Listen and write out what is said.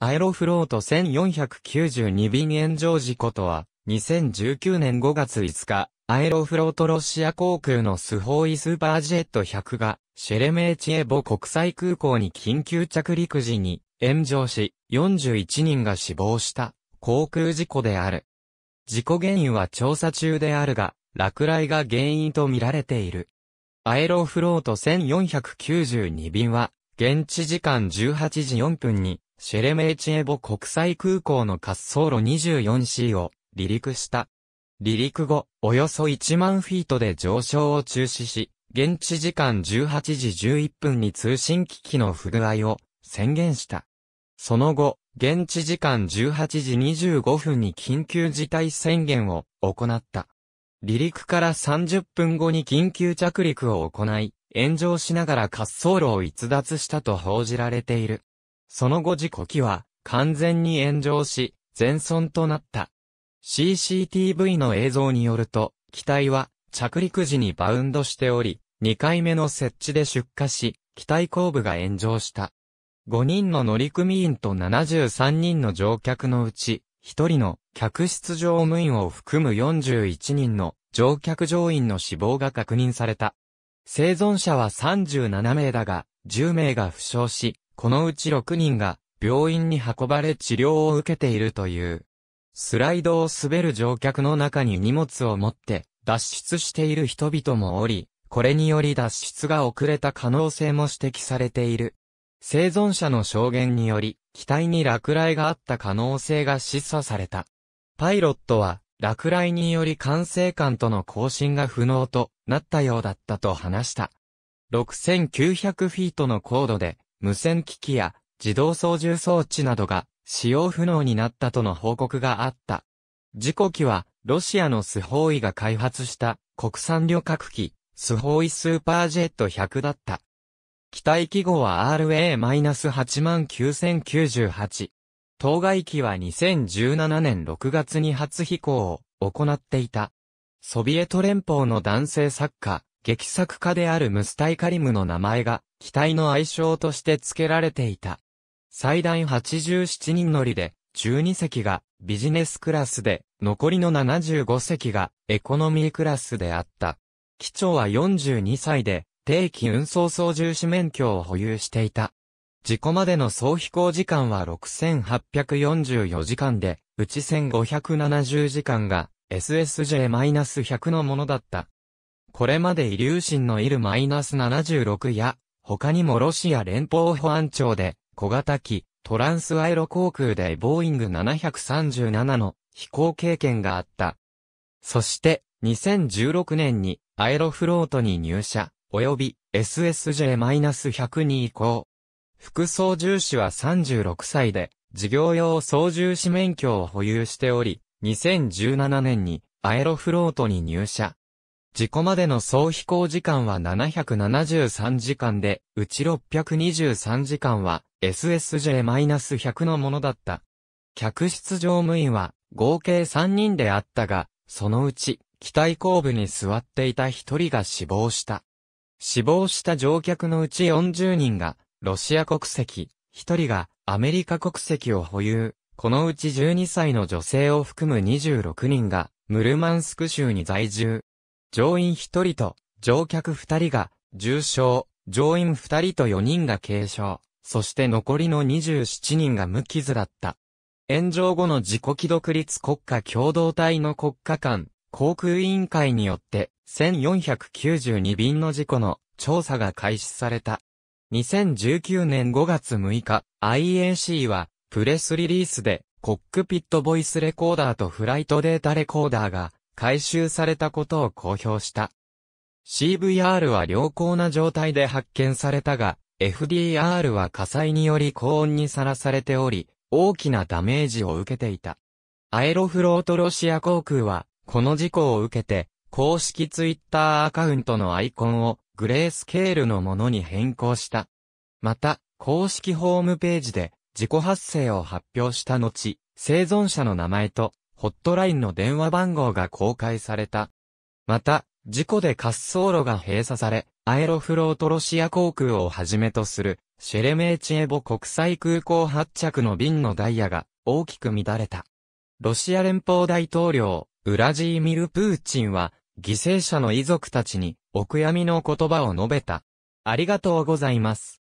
アエロフロート1492便炎上事故とは、2019年5月5日、アエロフロートロシア航空のスホーイスーパージェット100が、シェレメーチエボ国際空港に緊急着陸時に炎上し、41人が死亡した航空事故である。事故原因は調査中であるが、落雷が原因とみられている。アエロフロート1492便は、現地時間18時4分に、シェレメーチェボ国際空港の滑走路 24C を離陸した。離陸後、およそ1万フィートで上昇を中止し、現地時間18時11分に通信機器の不具合を宣言した。その後、現地時間18時25分に緊急事態宣言を行った。離陸から30分後に緊急着陸を行い、炎上しながら滑走路を逸脱したと報じられている。その後事故機は完全に炎上し、全損となった。CCTV の映像によると、機体は着陸時にバウンドしており、2回目の設置で出火し、機体後部が炎上した。5人の乗組員と73人の乗客のうち、1人の客室乗務員を含む41人の乗客乗員の死亡が確認された。生存者は37名だが、10名が負傷し、このうち6人が病院に運ばれ治療を受けているという。スライドを滑る乗客の中に荷物を持って脱出している人々もおり、これにより脱出が遅れた可能性も指摘されている。生存者の証言により、機体に落雷があった可能性が示唆された。パイロットは、落雷により管制官との交信が不能となったようだったと話した。6900フィートの高度で無線機器や自動操縦装置などが使用不能になったとの報告があった。事故機は、ロシアのスホーイが開発した国産旅客機、スホーイスーパージェット100だった。機体記号は RA-89098。当該機は2017年6月に初飛行を行っていた。ソビエト連邦の男性作家、劇作家であるムスタイカリムの名前が、機体の愛称として付けられていた。最大87人乗りで、12席がビジネスクラスで、残りの75席がエコノミークラスであった。機長は42歳で、定期運送操縦士免許を保有していた。事故までの総飛行時間は6844時間で、うち1570時間が SSJ-100 のものだった。これまでイリューシンのイル -76 や、他にもロシア連邦保安庁で、小型機、トランスアイロ航空でボーイング737の飛行経験があった。そして、2016年にアエロフロートに入社、及び SSJ-102 以降。副操縦士は36歳で、事業用操縦士免許を保有しており、2017年にアエロフロートに入社、事故までの総飛行時間は773時間で、うち623時間は SSJ-100 のものだった。客室乗務員は合計3人であったが、そのうち、機体後部に座っていた1人が死亡した。死亡した乗客のうち40人が、ロシア国籍、1人がアメリカ国籍を保有、このうち12歳の女性を含む26人が、ムルマンスク州に在住、乗員1人と乗客2人が重傷、乗員2人と4人が軽傷、そして残りの27人が無傷だった。炎上後の自己既読率国家共同体の国家間、航空委員会によって、1492便の事故の調査が開始された。2019年5月6日、IAC は、プレスリリースで、コックピットボイスレコーダーとフライトデータレコーダーが、回収されたことを公表した。CVR は良好な状態で発見されたが、FDR は火災により高温にさらされており、大きなダメージを受けていた。アエロフロートロシア航空は、この事故を受けて、公式ツイッターアカウントのアイコンをグレースケールのものに変更した。また、公式ホームページで事故発生を発表した後、生存者の名前とホットラインの電話番号が公開された。また、事故で滑走路が閉鎖され、アエロフロートロシア航空をはじめとする、シェレメーチエボ国際空港発着の便のダイヤが大きく乱れた。ロシア連邦大統領、ウラジーミル・プーチンは、犠牲者の遺族たちに、お悔やみの言葉を述べた。ありがとうございます。